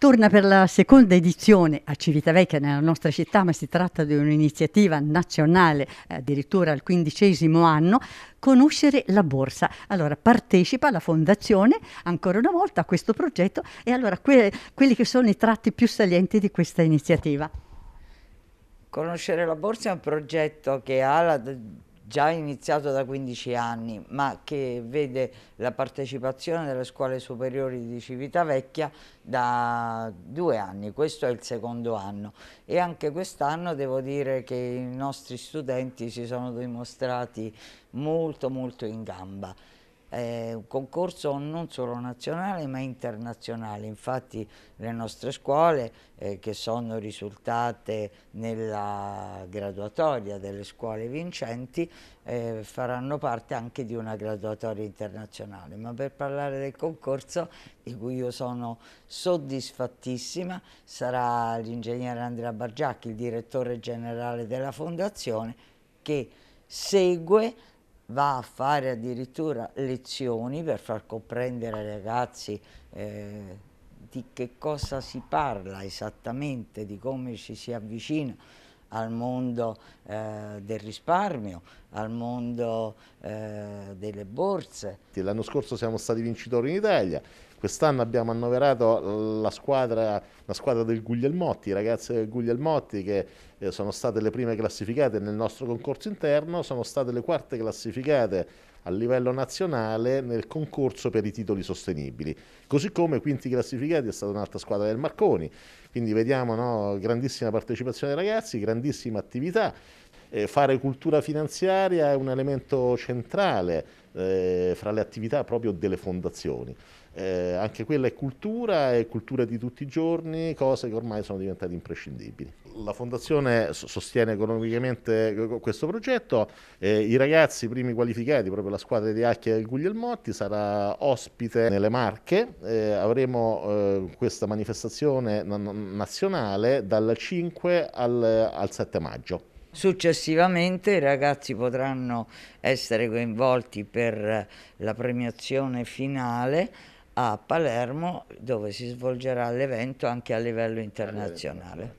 torna per la seconda edizione a Civitavecchia, nella nostra città, ma si tratta di un'iniziativa nazionale, eh, addirittura al quindicesimo anno, Conoscere la Borsa. Allora partecipa la Fondazione ancora una volta a questo progetto e allora que quelli che sono i tratti più salienti di questa iniziativa. Conoscere la Borsa è un progetto che ha la già iniziato da 15 anni, ma che vede la partecipazione delle scuole superiori di Civitavecchia da due anni, questo è il secondo anno e anche quest'anno devo dire che i nostri studenti si sono dimostrati molto molto in gamba è un concorso non solo nazionale ma internazionale, infatti le nostre scuole eh, che sono risultate nella graduatoria delle scuole vincenti eh, faranno parte anche di una graduatoria internazionale, ma per parlare del concorso di cui io sono soddisfattissima sarà l'ingegnere Andrea Bargiacchi, il direttore generale della fondazione che segue va a fare addirittura lezioni per far comprendere ai ragazzi eh, di che cosa si parla esattamente, di come ci si avvicina al mondo eh, del risparmio, al mondo eh, delle borse. L'anno scorso siamo stati vincitori in Italia, Quest'anno abbiamo annoverato la squadra, la squadra del Guglielmotti, i ragazzi del Guglielmotti che eh, sono state le prime classificate nel nostro concorso interno, sono state le quarte classificate a livello nazionale nel concorso per i titoli sostenibili. Così come quinti classificati è stata un'altra squadra del Marconi. Quindi vediamo no, grandissima partecipazione dei ragazzi, grandissima attività. Eh, fare cultura finanziaria è un elemento centrale eh, fra le attività proprio delle fondazioni. Eh, anche quella è cultura, è cultura di tutti i giorni, cose che ormai sono diventate imprescindibili. La fondazione sostiene economicamente questo progetto, eh, i ragazzi primi qualificati, proprio la squadra di Acchia e Guglielmotti, sarà ospite nelle Marche, eh, avremo eh, questa manifestazione nazionale dal 5 al, al 7 maggio. Successivamente i ragazzi potranno essere coinvolti per la premiazione finale a Palermo dove si svolgerà l'evento anche a livello internazionale.